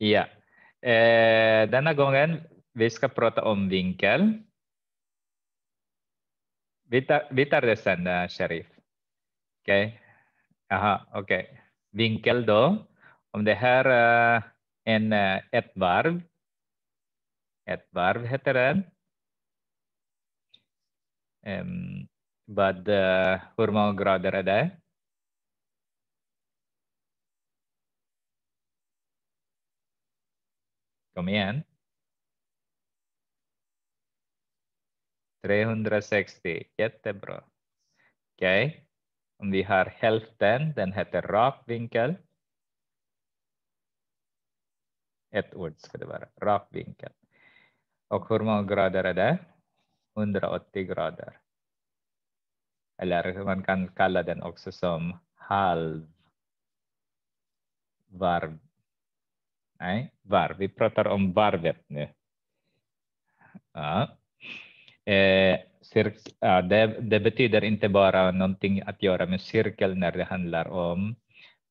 Ja, Eh, denna gången vi ska prata om vinkel. Vi tar, vi tar det sen, uh, Sherif. Okej. Okay. Aha, okej. Okay. Vinkel då. Om det här uh, en, uh, ett varv. Ett varv heter det. Um, vad, uh, hur många grader är det? Kom igen. 360, jättebra. Okej, okay. om vi har hälften, den heter rak vinkel. Ett ord ska det vara, rak vinkel. Och hur många grader är det? 180 grader. Eller man kan kalla den också som halv varv Nej, varv. Vi pratar om varvet nu. Ja. Eh, ja, det, det, betyder inte bara någonting att göra med cirkel när det handlar om,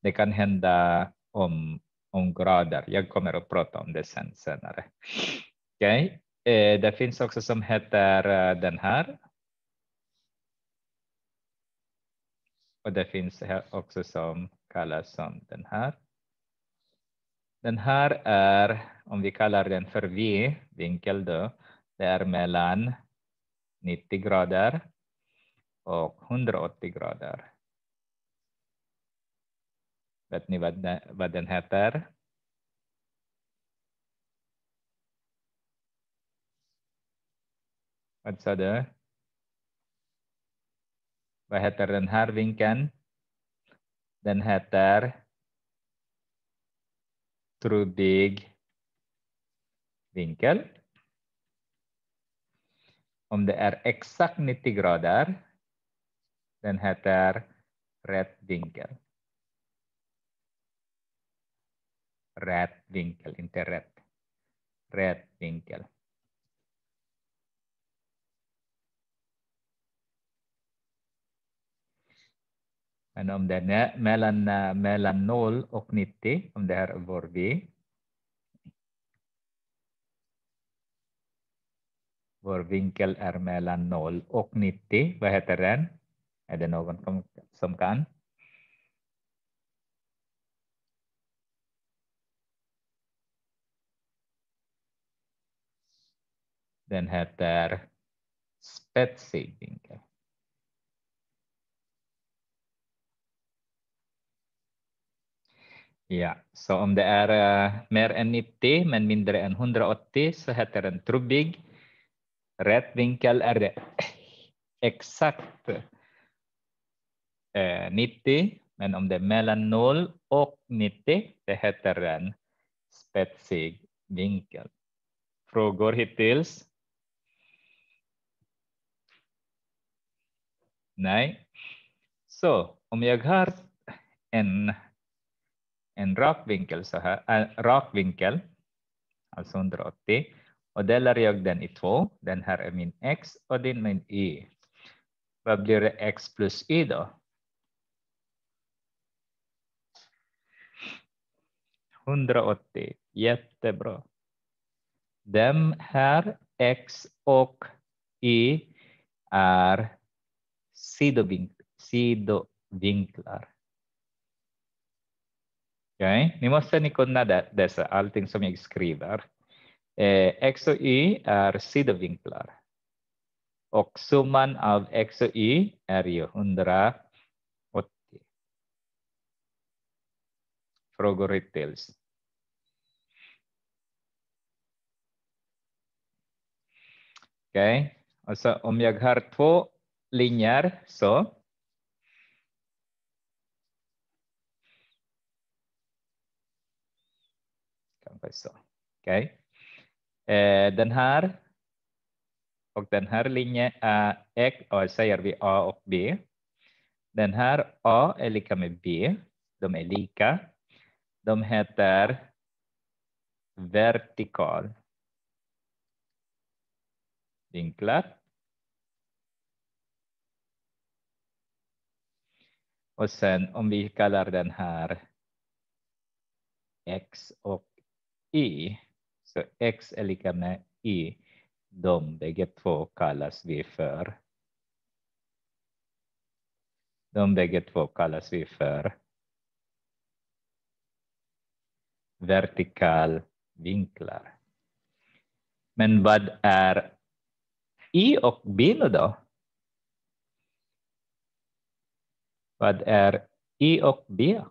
det kan hända om, om grader. Jag kommer att prata om det sen, senare. Okay. Eh, det finns också som heter eh, den här. Och det finns också som kallas som den här. Den här är, om vi kallar den för V-vinkel då, det är mellan 90 grader och 180 grader. Vet ni vad, den, vad den heter? Vad sa du? Vad heter den här vinkeln? Den heter trubbig vinkel. Om det är exakt 90 grader, den heter rätt vinkel. Rätt vinkel, inte rätt. Rätt vinkel. Men äh, om det är mellan, äh, mellan 0 och 90, om det här är vår v, Vår vinkel är mellan 0 och 90. Vad heter den? Är det någon som kan? Den heter spetsig vinkel. Ja, så om det är eh, mer än 90 men mindre än 180 så heter den trubbig. Rätt vinkel är det exakt 90 eh, men om det är mellan 0 och 90 det heter den spetsig vinkel. Frågor hittills? Nej. Så om jag har en en rak vinkel så här, äh, rak vinkel, alltså 180. Och delar jag den i två. Den här är min x och din min y. Vad blir det x plus y då? 180, jättebra. De här x och y är sidovinklar. Okay? Ni måste ni kunna dessa, allting som jag skriver. Eh, X och Y är sidovinklar. Och summan av X och Y är ju 180. Frågor hittills. Okej, okay. alltså om jag har två linjer så exempel. Okay. Eh, den här och den här linjen är x, e, och säger vi A och B. Den här A är lika med B, de är lika. De heter vertikal. Vinklar. Och sen om vi kallar den här X och i, så x är lika med i, de bägge två kallas vi för de bägge två kallas vi för vertikalvinklar. Men vad är i och b då? Vad är i och b?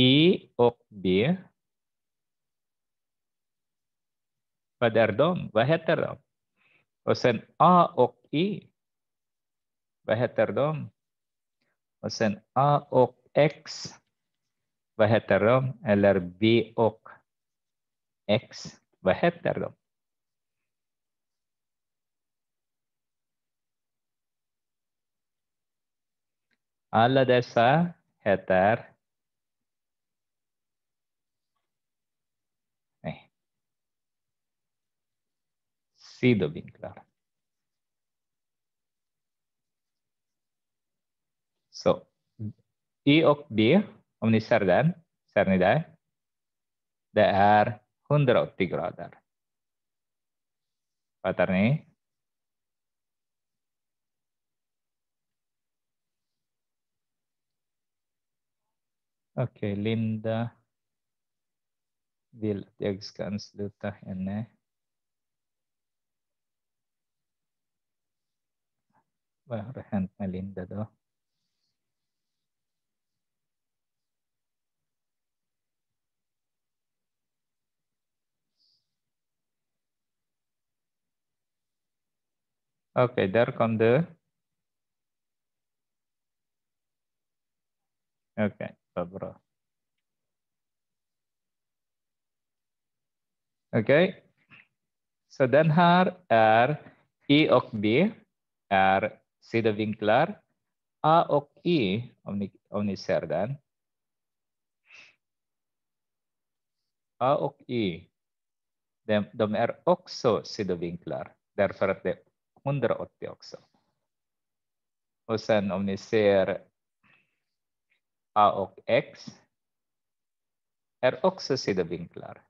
I och B. Vad är de? Vad heter de? Och sen A och I. Vad heter de? Och sen A och X. Vad heter de? Eller B och X. Vad heter de? Alla dessa heter sidovinklar. Så I och B, om ni ser den, ser ni det? Det är 180 grader. Fattar ni? Okej, okay, Linda vill att jag ska ansluta henne. Vehre hand Melinda då. Okay, there come the Okay, Barbara. Okay. so then her R E och B R sidovinklar A och I om ni, om ni ser den. A och I, de, de är också sidovinklar därför att det är 180 också. Och sen om ni ser A och X är också sidovinklar.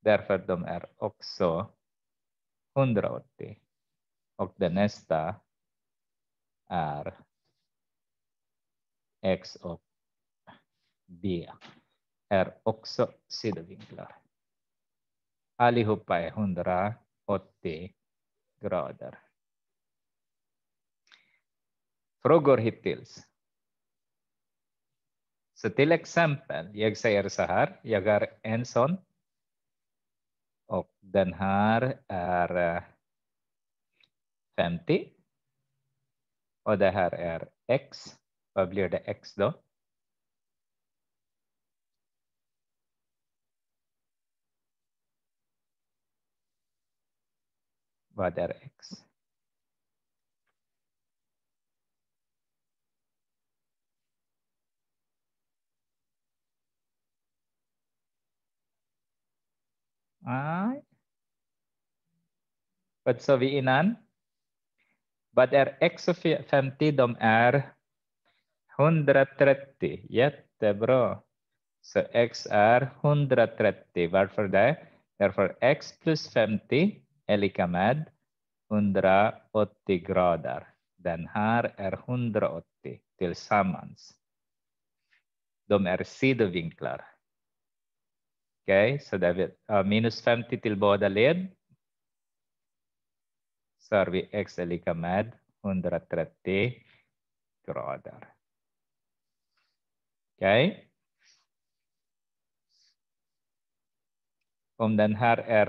Därför att de är också 180. Och det nästa är X och B är också sidovinklar. Allihopa är 180 grader. Frågor hittills? Så till exempel, jag säger så här, jag har en sån. Och den här är 50. Och det här är er x. Vad blir det x då? Vad är er x? Nej. Vad sa Vad är x och 50? De är 130. Jättebra. Så x är 130. Varför det? Därför x plus 50 är lika med 180 grader. Den här är 180 tillsammans. De är sidovinklar. Okej, okay, så det är minus 50 till båda led ser vi x är lika med 130 grader. Okej. Okay. Om den här är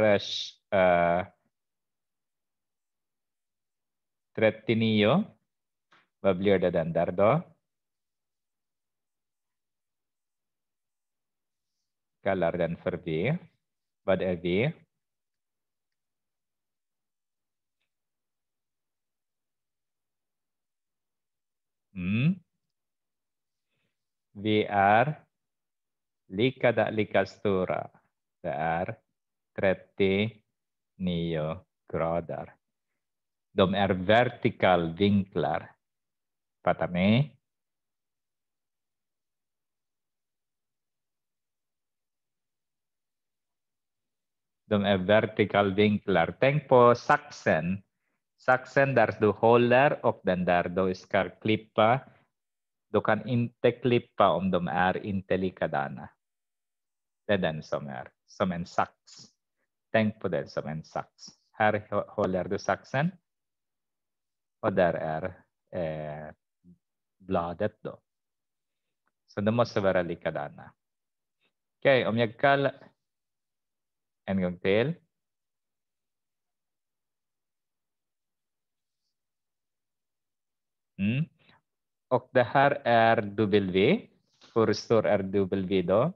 äh, eh, 39, eh, vad blir det den där då? kallar den för V. Vad är V? Mm. Vi är lika, lika stora. Det är 39 grader. De är vertikalvinklar. Fattar ni? De är vertikalvinklar. Tänk på saxen Saxen där du håller och den där du ska klippa. Du kan inte klippa om de är inte likadana. Det är den som är som en sax. Tänk på den som en sax. Här håller du saxen. Och där är eh, bladet då. Så de måste vara likadana. Okej, okay, om jag kallar en gång till. Mm. Och det här är W. Hur stor är W då?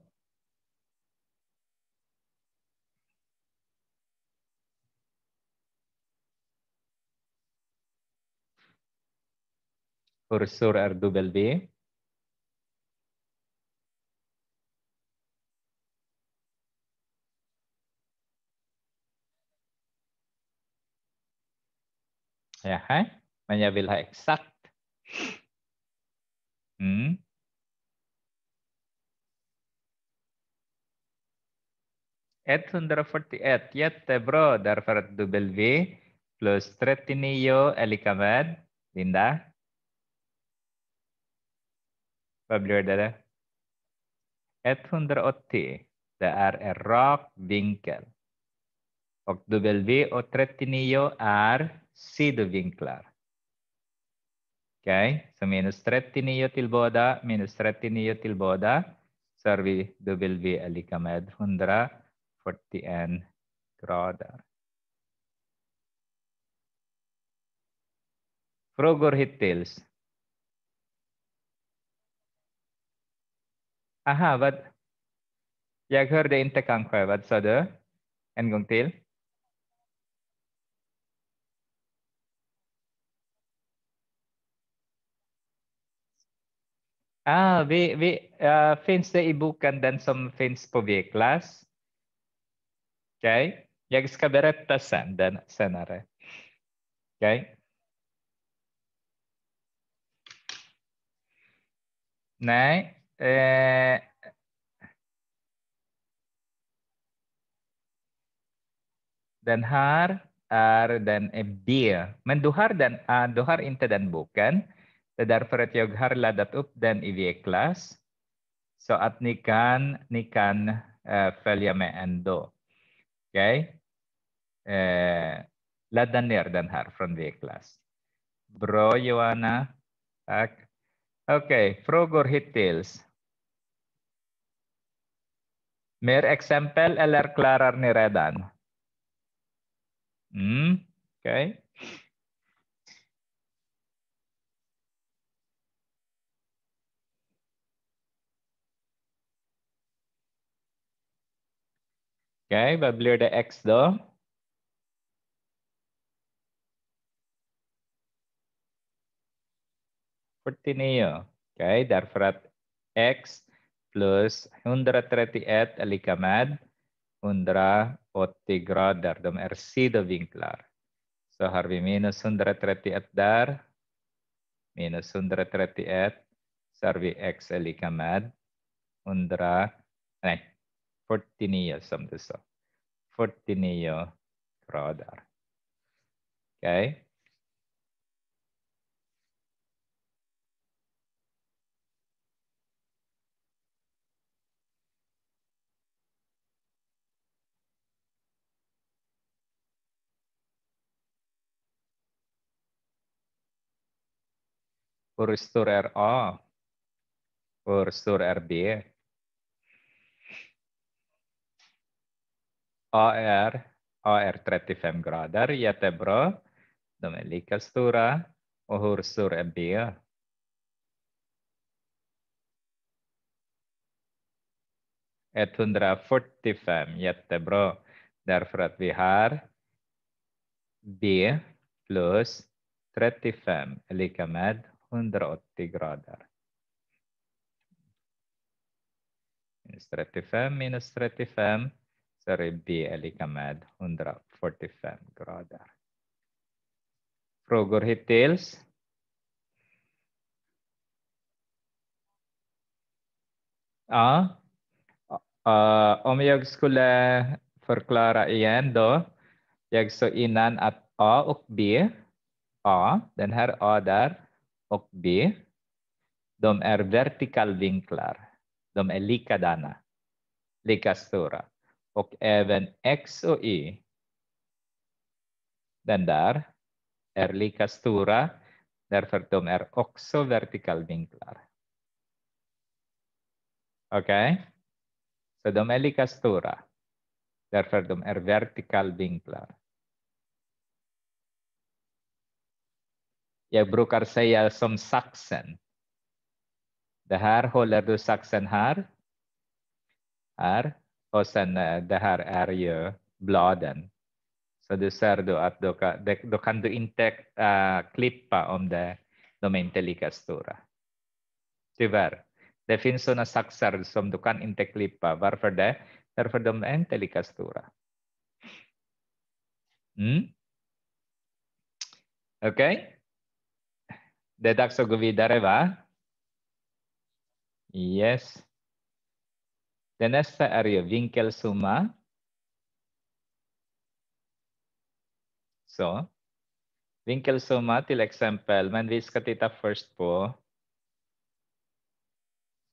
Hur stor är W? Jaha, men jag vill ha exakt Mm. ...141. Jättebra, därför att W plus 39 är lika med... Linda? Vad blir det? 180. Det är en rak vinkel. Och W och 39 är sidovinklar. Okay, so minus 39 till båda, minus 39 tilboda. Servi dubilvi alikamed hundra, 40n grader. Frogur hittils. Aha, vad... Jag hörde inte kanske, vad sa du? En gång till. Ah, vi, vi, uh, finns det i boken den som finns på V-klass? okay. jag ska berätta sen, den, senare. Okay. Nej. Eh. Den här är den B, men du har, den, uh, du har inte den boken. Det därför att jag har laddat upp den i V-klass så att ni kan, ni kan uh, Okay? Uh, ladda ner den här från V-klass. Bra Johanna. Tack. Okej, okay, frågor hittills. Mer exempel eller klarar ni redan? Mm, Okej. Okay. Okay, wij blir the x då. Fortinio. Okay, därför x plus 138 är lika med 180 grader. De är sidovinklar. Så har vi minus 138 dar Minus 138 Så x är undra. med Fortineo something so. Fortineo radar. Okay. for store er RA, for store er RB, AR, AR 35 grader, jättebra. De är lika stora. Och hur stor är B? ...145, jättebra. Därför att vi har B plus 35 är lika med 180 grader. Minus 35 minus 35 större B är lika med 145 grader. Frågor hittills? Ja. Uh, om jag skulle förklara igen då. Jag sa innan att A och B, A, den här A där och B, de är vertikalvinklar, De är likadana, lika stora och även x och y, den där, är lika stora därför de är också vertikalvinklar. Okej? Okay? Så de är lika stora därför de är vertikalvinklar. Jag brukar säga som saxen. Det här håller du saxen här. Här och sen eh, det här är ju bladen. Så du ser då att då kan, då kan du inte uh, klippa om det, de är inte lika stora. Tyvärr. Det finns sådana saxar som du kan inte klippa. Varför det? Därför de är inte lika stora. Mm. Okej. Okay. Det är dags att gå vidare, va? Yes. Det nästa är ju vinkelsumma. Så. Vinkelsumma till exempel, men vi ska titta först på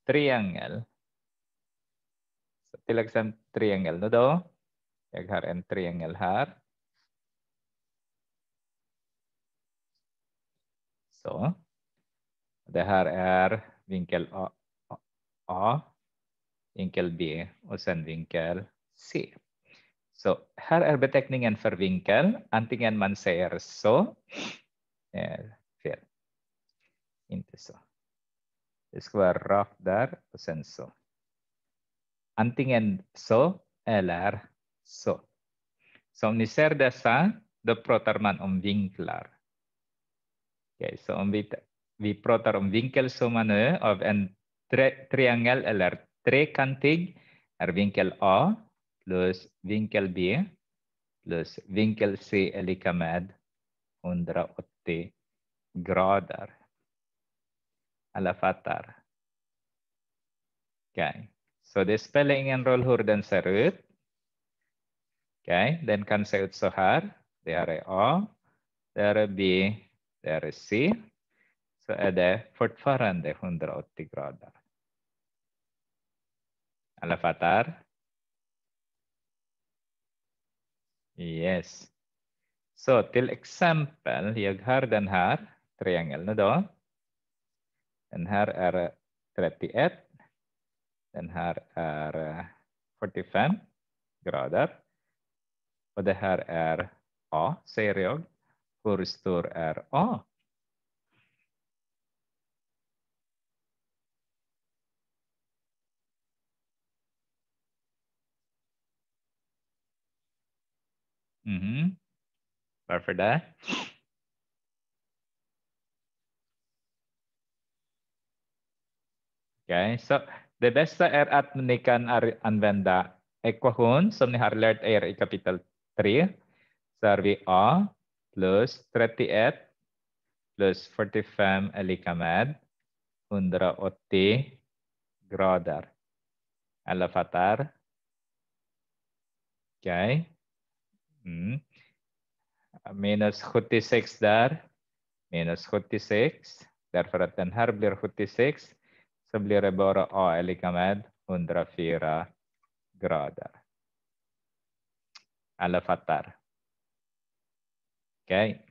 triangel. Så till exempel triangel. Nu då, jag har en triangel här. Så. Det här är vinkel A. A vinkel B och sen vinkel C. Så här är beteckningen för vinkel. Antingen man säger så, är eh, fel, inte så. Det ska vara rakt där och sen så. Antingen så eller så. Så om ni ser dessa, då pratar man om vinklar. Okay, så om vi, vi pratar om vinkelsumma nu av en tri triangel eller trekantig är vinkel A plus vinkel B plus vinkel C är lika med 180 grader. Alla fattar? okay. så det spelar ingen roll hur den ser ut. okay. den kan se ut så här. Där är A, där är B, där är C. Så är det fortfarande 180 grader al avatar. Yes. So till exempel, jag har den här triangeln då. Den här är 31. Den här är 45 grader. Och det här är A, säger jag. Hur stor är A? Mm-hmm. Perfect. Eh? Okay, so the bästa at att are kan använda ekvation Some ni har lärt er 3. Så har vi A plus 45 är Undra med 180 grader. Okay. Mm. Eh, minus 76 där. Minus 76. Därför att den här blir 76 så blir det bara A är lika med 104 grader. Alla fattar? Okej.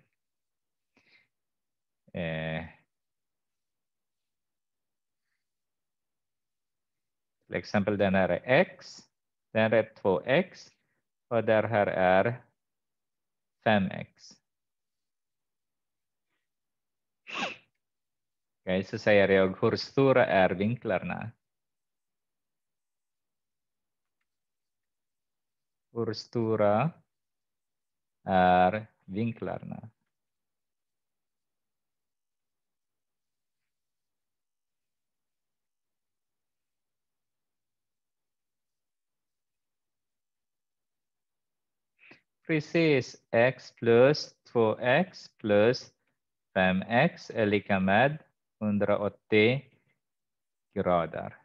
Okay. Eh. Till exempel den här är x, den här är 2x och det här är 5x. Okej, okay, så säger jag hur stora är vinklarna? Hur stora är vinklarna? Precis, x plus 2x plus 5x är lika med 180 grader.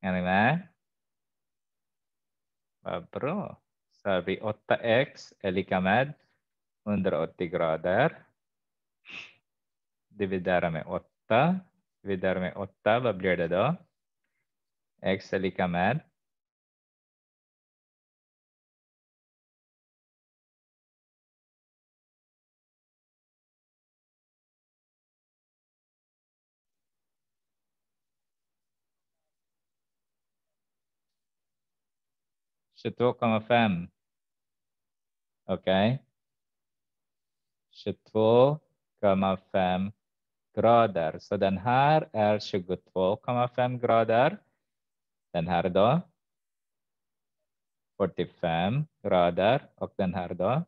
Är ni med? Vad bra. Så har vi 8x är lika med 180 grader. Dividera med 8. Dividera med 8, vad blir det då? x är lika med 22,5. Okej. Okay. 22,5 grader. Så den här är 22,5 grader. Den här då? 45 grader. Och den här då?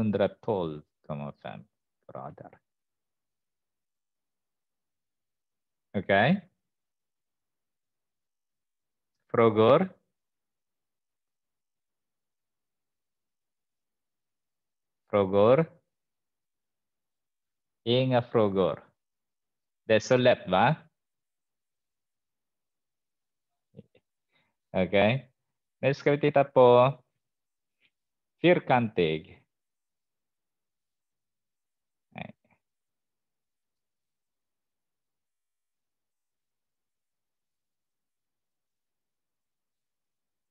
112 1,5 grader. Okej. Okay. Frågor? Frågor? Inga frågor. Det är så lätt, va? Okej. Okay. Nu ska vi titta på fyrkantig.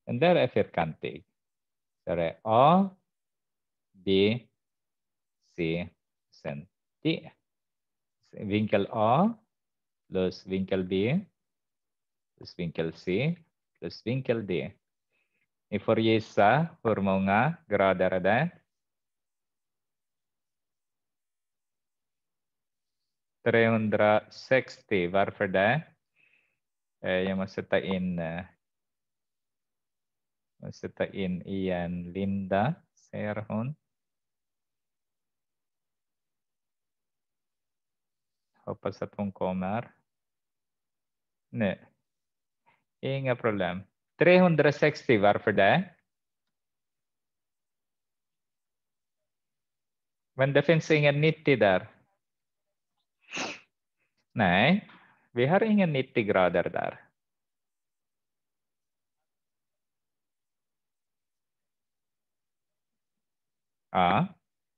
and there are vierkantig. o, O, B, C, sen D. Winkel O plus winkel B plus winkel C plus winkel D. E for yesa for monga gradar de trehundra sexti varför det? Eh, in eh, sätta in igen Linda, säger hon. Hoppas att hon kommer. Nej, inga problem. 360, varför det? Men det finns ingen 90 där. Nej, vi har ingen 90 grader där. Ja,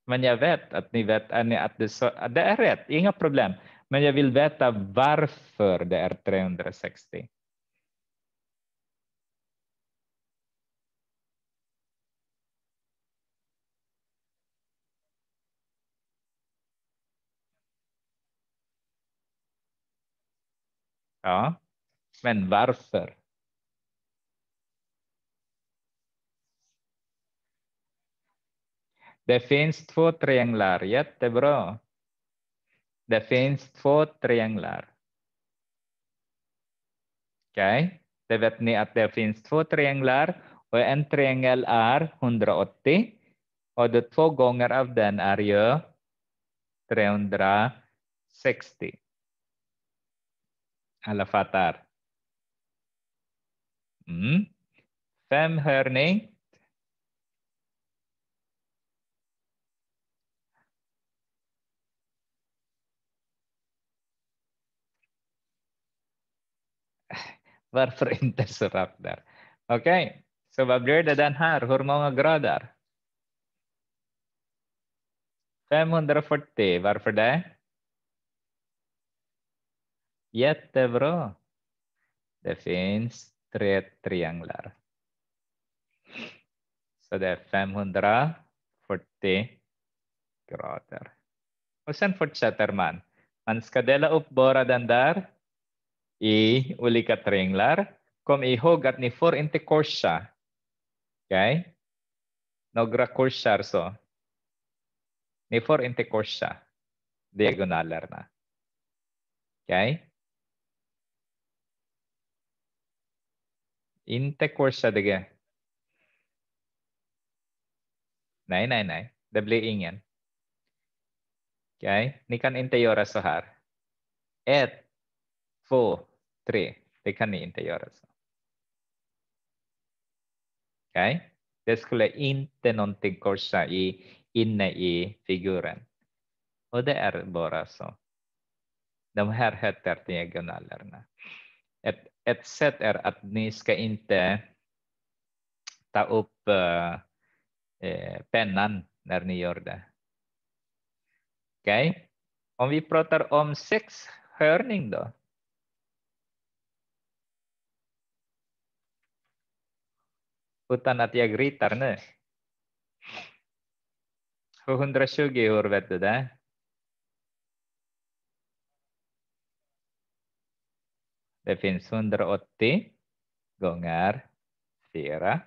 men jag vet att ni vet att det, så, att det är rätt, inga problem. Men jag vill veta varför det är 360. Ja, men varför? Det finns två trianglar, jättebra. Det finns två trianglar. Okej, okay. det vet ni att det finns två trianglar och en triangel är 180 och de två gånger av den är ju 360. Alla fattar? Mm. Fem hörning. Varför inte så rakt där? Okej, okay. så vad blir det den här? Hur många grader? 540, varför det? Jättebra. Det finns tre trianglar. Så det är 540 grader. Och sen fortsätter man. Man ska dela upp bara den där i ulika triangular kom at ni for inte korsa. Okay? Nogra korsar so. Ni for inte korsa. Diagonalar na. Okay? Inte korsa dige. Nej, nej, nej. Det ingen. okay. ni kan inte göra så här. Ett, 3. Det kan ni inte göra. så. okay? det skulle inte någonting korsa i, inne i figuren. Och det är bara så. De här heter diagonalerna. Ett, ett sätt är att ni ska inte ta upp eh, eh pennan när ni gör det. Okej, okay? om vi pratar om sexhörning då. utan att jag ritar nu. 220 år, vet du det? Det finns 180 gånger 4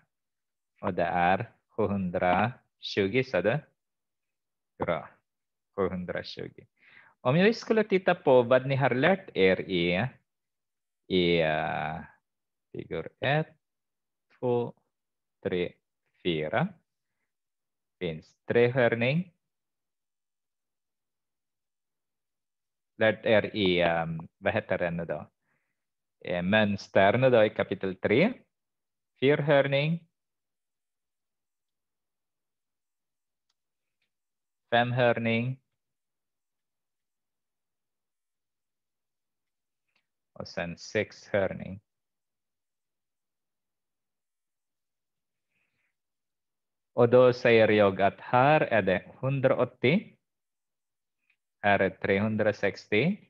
och det är 720, sa du? Bra, 720. Om jag skulle titta på vad ni har lärt er i, i uh, eh, figur 1, 2, 3, 4. Finns trehörning. Det er i, um, vad heter den då? Eh, mönster då i kapitel 3. Fyrhörning. Femhörning. Och sen sexhörning. Och då säger jag att här är det 180. Här är 360.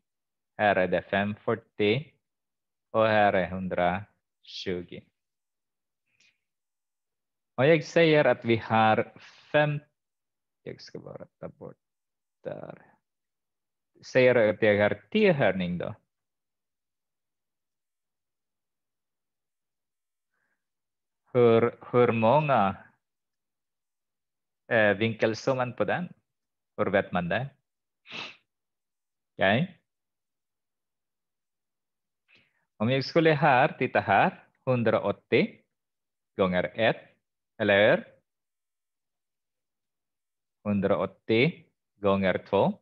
Här är det 540. Och här är 120. Och jag säger att vi har fem... Jag ska bara ta bort där. Säger att jag har tillhörning då. Hur, hur många Eh, vinkelsumman på den? Hur vet man det? Okay. Om jag skulle här, titta här, 180 gånger 1, eller hur? 180 gånger 2.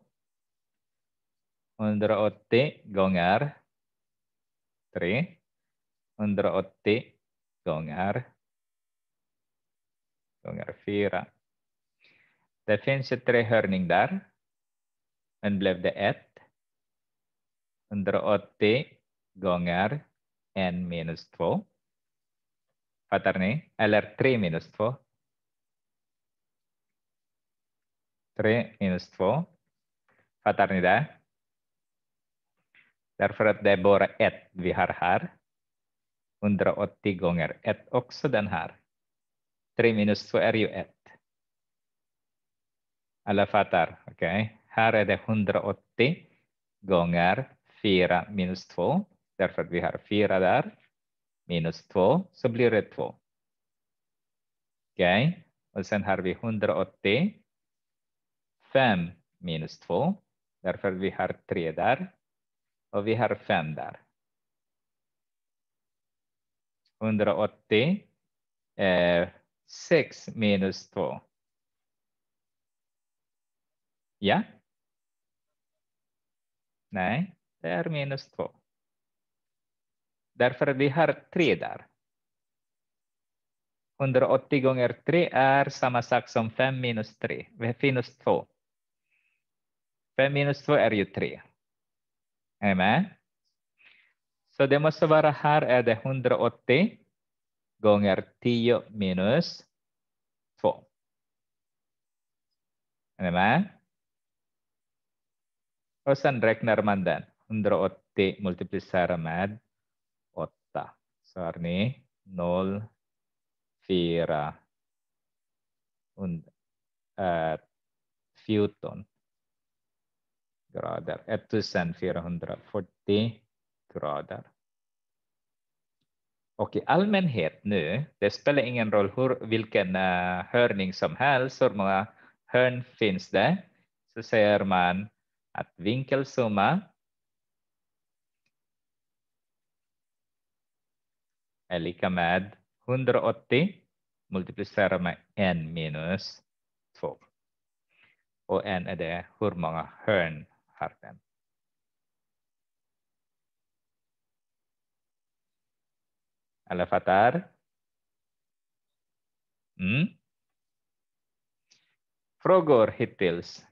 180 gånger 3. 180 gånger, gånger 4. Det finns ju tre hörning där. Men blev det ett? 180 gånger 1 minus 2. Fattar ni? Eller 3 minus 2. 3 minus 2. Fattar ni det? Därför att det är bara ett vi har här. 180 gånger 1 också den här. 3 minus 2 är ju 1. Alla fatar Okej, här är det 180 gånger 4 minus 2. Därför att vi har 4 där. Minus 2, så blir det 2. Okej, okay. och sen har vi 180. 5 minus 2, därför att vi har 3 där. Och vi har 5 där. 180, eh, 6 minus 2. Ja. Nej, det är minus två. Därför vi har tre där. 180 gånger 3 är samma sak som 5 minus 3. Minus 2. 5 minus 2 är ju 3. Är Så det måste vara här är det 180 gånger 10 minus 2. Är och sen räknar man den. 180 multiplicerar med 8. Så har ni 0, 4, 14 grader. 1440 grader. Och i allmänhet nu, det spelar ingen roll hur, vilken uh, hörning som helst, hur många hörn finns det, så säger man att vinkelsumma är lika med 180 multiplicerat med n minus 2. Och n är det hur många hörn har den? Alla fattar? Mm. Frågor hittills?